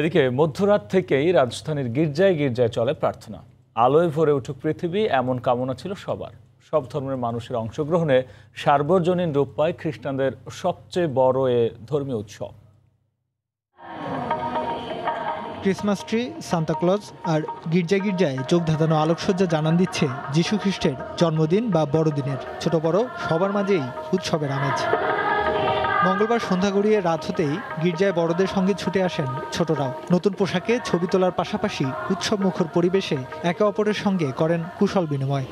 এদিকে মধ্যরাত থেকেই রাজধানীর গির্জায় গির্জায় চলে প্রার্থনা আলোয় ভরে উঠুক পৃথিবী এমন কামনা ছিল সবার সব ধর্মের মানুষের অংশগ্রহণে সার্বজনীন রূপ পায় খ্রিস্টানদের সবচেয়ে বড় এ ধর্মীয় উৎসব ক্রিসমাস ট্রি সান্তাক্লজ আর গির্জা গির্জায় চোখ ধাঁধানো আলোকসজ্জা জানান দিচ্ছে যীশু খ্রিস্টের জন্মদিন বা বড়দিনের ছোট বড় সবার মাঝেই উৎসবের আমেজ মঙ্গলবার সন্ধ্যা গড়িয়ে রাত হতেই গির্জায় বড়দের সঙ্গে ছুটে আসেন ছোটরাও নতুন পোশাকে ছবি তোলার পাশাপাশি উৎসব মুখর পরিবেশে একে অপরের সঙ্গে করেন কুশল বিনিময়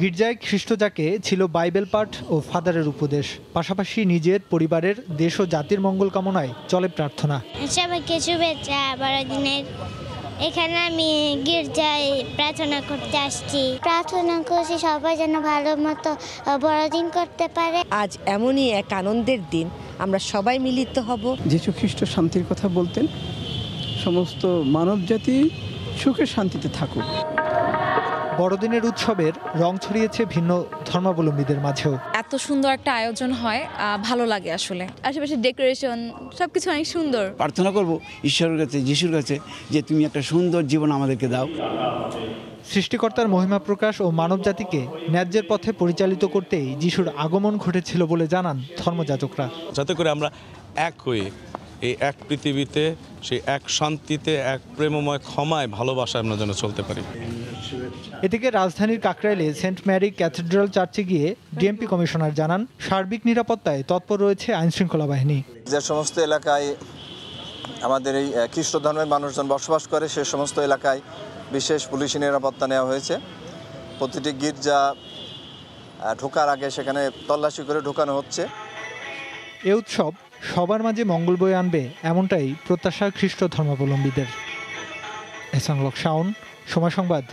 গির্জায় খ্রিস্ট যাকে ছিল বাইবেল পাঠ ও ফাদারের উপদেশ পাশাপাশি নিজের পরিবারের দেশ ও জাতির মঙ্গল কামনায় চলে প্রার্থনা বড়দিনের এখানে আমি গির্জায় প্রার্থনা করতে আসছি প্রার্থনা করছি সবাই যেন ভালো মতো বড়দিন করতে পারে আজ এমনই এক আনন্দের দিন আমরা সবাই মিলিত হব যিশু খ্রিস্ট শান্তির কথা বলতেন সমস্ত মানব জাতি সুখে শান্তিতে থাকুক বড়দিনের উৎসবের রং ছড়িয়েছে ভিন্ন ধর্মাবলম্বীদের মাঝেও এত সুন্দর একটা আয়োজন হয় ভালো লাগে আসলে আশেপাশে ডেকোরেশন সব কিছু অনেক সুন্দর প্রার্থনা করব ঈশ্বরের কাছে যিশুর কাছে যে তুমি একটা সুন্দর জীবন আমাদেরকে দাও সৃষ্টিকর্তার মহিমা প্রকাশ ও মানব জাতিকে ন্যায্যের পথে পরিচালিত করতেই যিশুর আগমন ঘটেছিল বলে জানান ধর্মযাতকরা যাতে করে আমরা এক হয়ে এই এক পৃথিবীতে সেই এক শান্তিতে এক প্রেমময় ক্ষমায় ভালোবাসায় আমরা যেন চলতে পারি এদিকে রাজধানীর কাকরাইলে সেন্ট ম্যারি ক্যাথেড্রাল চার্চে গিয়ে ডিএমপি কমিশনার জানান সার্বিক নিরাপত্তায় তৎপর রয়েছে আইনশৃঙ্খলা বাহিনী যে সমস্ত এলাকায় আমাদের এই খ্রিস্ট ধর্মের মানুষজন বসবাস করে সে সমস্ত এলাকায় বিশেষ পুলিশি নিরাপত্তা নেওয়া হয়েছে প্রতিটি গির্জা ঢোকার আগে সেখানে তল্লাশি করে ঢোকানো হচ্ছে এ উৎসব সবার মাঝে মঙ্গল বয়ে আনবে এমনটাই প্রত্যাশা খ্রিস্ট ধর্মাবলম্বীদের এসাংলক সাউন সময় সংবাদ